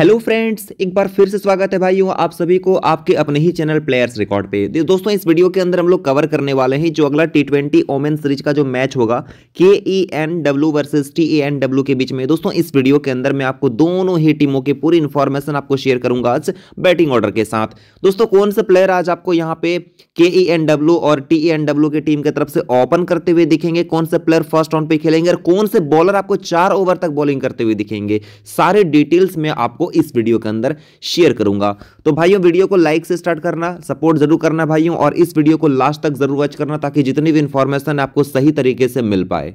hello friends एक बार फिर से स्वागत है भाइयों आप सभी को आपके अपने ही चैनल प्लेयर्स रिकॉर्ड पे दोस्तों इस वीडियो के अंदर हम लोग कवर करने वाले हैं जो अगला टी ट्वेंटी ओमेन सीरीज का जो मैच होगा K E N W versus T A N W के बीच में दोस्तों इस वीडियो के अंदर मैं आपको दोनों ही टीमों की पूरी इन्फॉर्मेशन आपको शेयर करूंगा आज बैटिंग ऑर्डर के साथ दोस्तों कौन से प्लेयर आज आपको यहाँ पे e e K E N W और टी ई एन डब्ल्यू की टीम की तरफ से ओपन करते हुए दिखेंगे कौन से प्लेयर फर्स्ट राउंड पे खेलेंगे और कौन से बॉलर आपको चार ओवर तक बॉलिंग करते हुए दिखेंगे सारे डिटेल्स में आपको इस वीडियो के अंदर शेयर करूंगा तो भाइयों वीडियो को लाइक से स्टार्ट करना सपोर्ट जरूर करना भाइयों और इस वीडियो को लास्ट तक जरूर वॉच करना ताकि जितनी भी इंफॉर्मेशन आपको सही तरीके से मिल पाए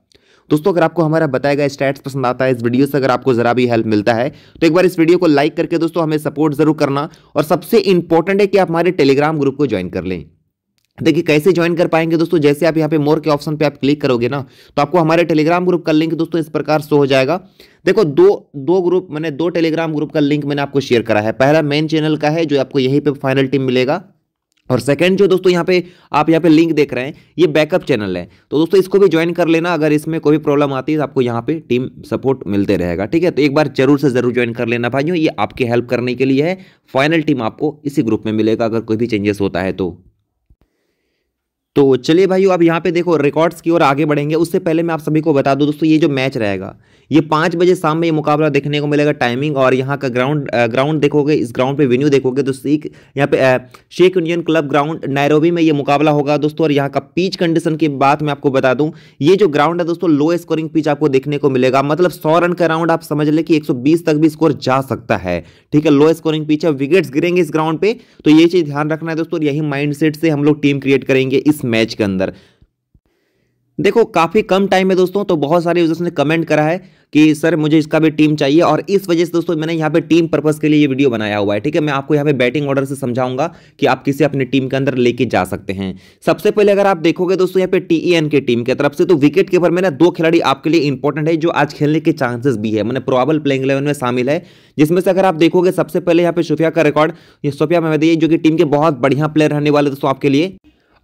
दोस्तों अगर आपको हमारा बताया गया स्टैट्स पसंद आता है इस वीडियो से अगर आपको जरा भी हेल्प मिलता है तो एक बार इस वीडियो को लाइक करके दोस्तों हमें सपोर्ट जरूर करना और सबसे इंपॉर्टेंट है कि आप हमारे टेलीग्राम ग्रुप को ज्वाइन कर लें देखिए कैसे ज्वाइन कर पाएंगे दोस्तों जैसे आप यहाँ पे मोर के ऑप्शन पे आप क्लिक करोगे ना तो आपको हमारे टेलीग्राम ग्रुप का लिंक दोस्तों इस प्रकार शो हो जाएगा देखो दो दो ग्रुप मैंने दो टेलीग्राम ग्रुप का लिंक मैंने आपको शेयर करा है पहला मेन चैनल का है जो आपको यहीं पे फाइनल टीम मिलेगा और सेकंड जो दोस्तों यहाँ पे आप यहाँ पे लिंक देख रहे हैं ये बैकअप चैनल है तो दोस्तों इसको भी ज्वाइन कर लेना अगर इसमें कोई प्रॉब्लम आती है तो आपको यहाँ पे टीम सपोर्ट मिलते रहेगा ठीक है तो एक बार जरूर से जरूर ज्वाइन कर लेना भाइयों ये आपकी हेल्प करने के लिए है फाइनल टीम आपको इसी ग्रुप में मिलेगा अगर कोई भी चेंजेस होता है तो तो चलिए भाइयों अब यहाँ पे देखो रिकॉर्ड्स की ओर आगे बढ़ेंगे उससे पहले मैं आप सभी को बता दूं दोस्तों ये जो मैच रहेगा ये पाँच बजे शाम में ये मुकाबला देखने को मिलेगा टाइमिंग और यहाँ का ग्राउंड ग्राउंड देखोगे इस ग्राउंड पे वेन्यू देखोगे तो सीख यहाँ पे Sheikh Indian club ground Nairobi में ये मुकाबला होगा दोस्तों और यहाँ का पिच कंडीशन की बात मैं आपको बता दूँ ये जो ग्राउंड है दोस्तों लो स्कोरिंग पिच आपको देखने को मिलेगा मतलब सौ रन का राउंड आप समझ लें कि एक तक भी स्कोर जा सकता है ठीक है लो स्कोरिंग पिच है विकेट्स गिरेंगे इस ग्राउंड पर तो ये चीज़ ध्यान रखना है दोस्तों यही माइंड से हम लोग टीम क्रिएट करेंगे इस मैच के अंदर देखो काफ़ी कम टाइम है दोस्तों तो बहुत सारे यूजर्स ने कमेंट करा है कि सर मुझे इसका भी टीम चाहिए और इस वजह से दोस्तों मैंने यहाँ पे टीम पर्पज़ के लिए ये वीडियो बनाया हुआ है ठीक है मैं आपको यहाँ पे बैटिंग ऑर्डर से समझाऊंगा कि आप किसे अपने टीम के अंदर लेके जा सकते हैं सबसे पहले अगर आप देखोगे दोस्तों यहाँ पे टीईएन e के टीम के तरफ से तो विकेट कीपर में ना दो खिलाड़ी आपके लिए इंपॉर्टेंट है जो आज खेलने के चांसेस भी है मैंने प्रोबल प्लेइंग इलेवन में शामिल है जिसमें से अगर आप देखोगे सबसे पहले यहाँ पे सुफिया का रिकॉर्ड सोफिया महमदी जो कि टीम के बहुत बढ़िया प्लेयर रहने वाले दोस्तों आपके लिए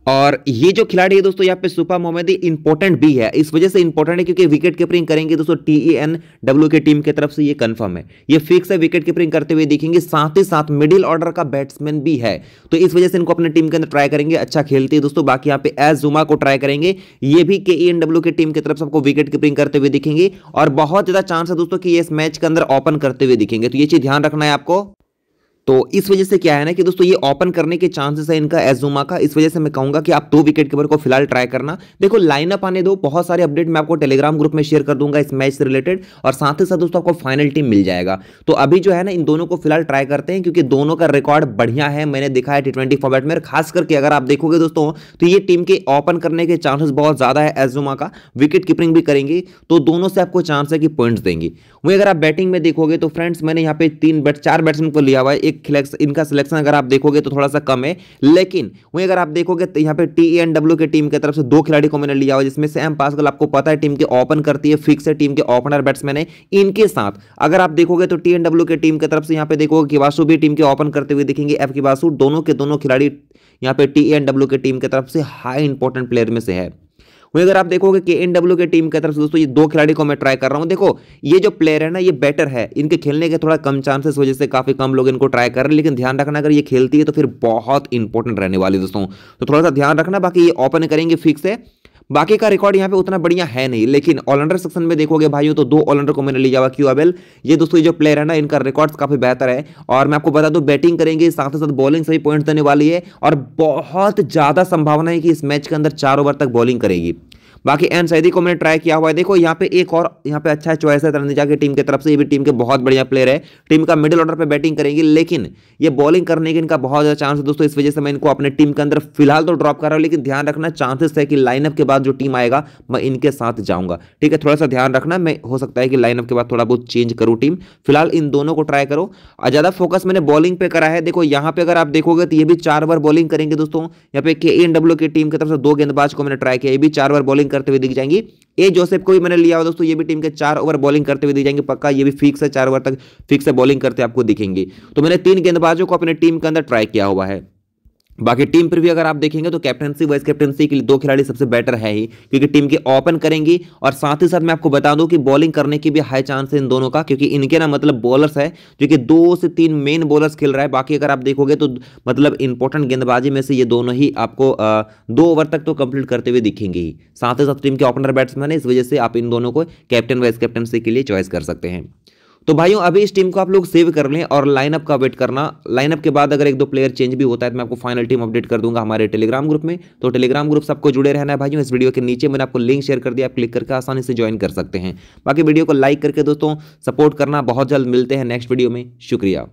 और ये जो खिलाड़ी है दोस्तों यहाँ पे सुपा मोहम्मदी इंपॉर्टेंट भी है इस वजह से इंपॉर्टेंट है क्योंकि विकेट कीपरिंग करेंगे दोस्तों टी ई एन डब्ल्यू के टीम की तरफ से ये कंफर्म है ये फिक्स है विकेट कीपरिंग करते हुए दिखेंगे साथ ही साथ मिडिल ऑर्डर का बैट्समैन भी है तो इस वजह से इनको अपने टीम के अंदर ट्राई करेंगे अच्छा खेलते हैं दोस्तों बाकी यहाँ पे एस जुमा को ट्राई करेंगे ये भी के ई एन डब्ल्यू की टीम की तरफ से आपको विकेट कीपरिंग करते हुए दिखेंगे और बहुत ज्यादा चांस है दोस्तों कि ये इस मैच के अंदर ओपन करते हुए दिखेंगे तो ये चीज ध्यान रखना है आपको तो इस वजह से क्या है ना कि दोस्तों ये ओपन करने के चांसेस है इनका एजुमा का इस वजह से मैं कहूंगा कि आप दो विकेट कीपर को फिलहाल ट्राई करना देखो लाइनअप आने दो बहुत सारे अपडेट मैं आपको टेलीग्राम ग्रुप में शेयर कर दूंगा इस मैच से रिलेटेड और साथ ही साथ दोस्तों आपको फाइनल टीम मिल जाएगा तो अभी जो है ना इन दोनों को फिलहाल ट्राई करते हैं क्योंकि दोनों का रिकॉर्ड बढ़िया है मैंने देखा है टी फॉर्मेट में खास करके अगर आप देखोगे दोस्तों तो ये टीम के ओपन करने के चांसेस बहुत ज़्यादा है एजुमा का विकेट कीपिंग भी करेंगे तो दोनों से आपको चांस है कि पॉइंट्स देंगे वहीं अगर आप बैटिंग में देखोगे तो फ्रेंड्स मैंने यहाँ पे तीन बैट चार बैट्समैन को लिया हुआ है एक इनका सिलेक्शन अगर आप देखोगे तो थोड़ा सा कम है लेकिन वहीं अगर आप देखोगे तो यहाँ पे टी एन डब्ल्यू की टीम की तरफ से दो खिलाड़ी को मैंने लिया हुआ जिसमें से एम पासगल आपको पता है टीम के ओपन करती है फिक्स है टीम के ओपनर बैट्समैन है इनके साथ अगर आप देखोगे तो टी एन डब्ल्यू की टीम की तरफ से यहाँ पे देखोगे कि वासु भी टीम के ओपन करते हुए दिखेंगे एफ की वासु दोनों के दोनों खिलाड़ी यहाँ पे टी एन डब्ल्यू की टीम की तरफ से हाई इंपॉर्टेंट प्लेयर में से है वहीं अगर आप देखोगे के एन डब्ल्यू की टीम की तरफ से दोस्तों ये दो खिलाड़ी को मैं ट्राई कर रहा हूँ देखो ये जो प्लेयर है ना ये बेटर है इनके खेलने के थोड़ा कम चांसेस वजह से काफ़ी कम लोग इनको ट्राई कर रहे हैं लेकिन ध्यान रखना अगर ये खेलती है तो फिर बहुत इंपॉर्टेंट रहने वाली दोस्तों तो थोड़ा सा ध्यान रखना बाकी ये ओपन करेंगे फिक्स है बाकी का रिकॉर्ड यहाँ पे उतना बढ़िया है नहीं लेकिन ऑलराउंडर सेक्शन में देखोगे भाइयों तो दो ऑलराउंडर को मैंने लिया हुआ क्यू अबेल ये दोस्तों जो प्लेयर है ना इनका रिकॉर्ड काफी बेहतर है और मैं आपको बता दूं बैटिंग करेंगे साथ साथ बॉलिंग सभी पॉइंट देने वाली है और बहुत ज्यादा संभावना है कि इस मैच के अंदर चार ओवर तक बॉलिंग करेगी बाकी एन सैदी को मैंने ट्राई किया हुआ है देखो यहाँ पे एक और यहाँ पे अच्छा चॉइस है तरनजा की टीम की तरफ से ये भी टीम के बहुत बढ़िया प्लेयर है टीम का मिडिल ऑर्डर पर बैटिंग करेंगे लेकिन ये बॉलिंग करने के इनका बहुत ज़्यादा चांस है दोस्तों इस वजह से मैं इनको अपने टीम के अंदर फिलहाल तो ड्रॉप कर रहा हूँ लेकिन ध्यान रखना चांसेस है कि लाइनअप के बाद जो टीम आएगा मैं इनके साथ जाऊँगा ठीक है थोड़ा सा ध्यान रखना मैं हो सकता है कि लाइनअप के बाद थोड़ा बहुत चेंज करूँ टीम फिलहाल इन दोनों को ट्राई करो और ज़्यादा फोकस मैंने बॉलिंग पे करा है देखो यहाँ पे अगर आप देखोगे तो ये भी चार बार बॉलिंग करेंगे दोस्तों यहाँ पे के की टीम की तरफ से दो गेंदबाज को मैंने ट्राई किया ये भी चार बार बॉलिंग करते हुए दिख जाएंगी ए जोसेफ को भी मैंने लिया हुआ दोस्तों ये भी टीम के चार ओवर बॉलिंग करते हुए दिख जाएंगे पक्का ये भी फिक्स है चार ओवर तक फिक्स है बॉलिंग करते आपको दिखेंगे तो मैंने तीन गेंदबाजों को अपने टीम के अंदर ट्राई किया हुआ है बाकी टीम पर भी अगर आप देखेंगे तो कैप्टनसी वाइस कैप्टनसी के लिए दो खिलाड़ी सबसे बेटर है ही क्योंकि टीम के ओपन करेंगी और साथ ही साथ मैं आपको बता दूं कि बॉलिंग करने की भी हाई चांस है इन दोनों का क्योंकि इनके ना मतलब बॉलर्स है जो कि दो से तीन मेन बॉलर्स खेल रहा है बाकी अगर आप देखोगे तो मतलब इंपॉर्टेंट गेंदबाजी में से ये दोनों ही आपको आ, दो ओवर तक तो कंप्लीट करते हुए दिखेंगे ही साथ ही साथ टीम के ओपनर बैट्समैन है इस वजह से आप इन दोनों को कैप्टन वाइस कैप्टनसी के लिए चॉइस कर सकते हैं तो भाइयों अभी इस टीम को आप लोग सेव कर लें और लाइनअप का वेट करना लाइनअप के बाद अगर एक दो प्लेयर चेंज भी होता है तो मैं आपको फाइनल टीम अपडेट कर दूंगा हमारे टेलीग्राम ग्रुप में तो टेलीग्राम ग्रुप से आपको जुड़े रहना है भाइयों इस वीडियो के नीचे मैंने आपको लिंक शेयर कर दिया आप क्लिक करके आसानी से ज्वाइन कर सकते हैं बाकी वीडियो को लाइक करके दोस्तों सपोर्ट करना बहुत जल्द मिलते हैं नेक्स्ट वीडियो में शुक्रिया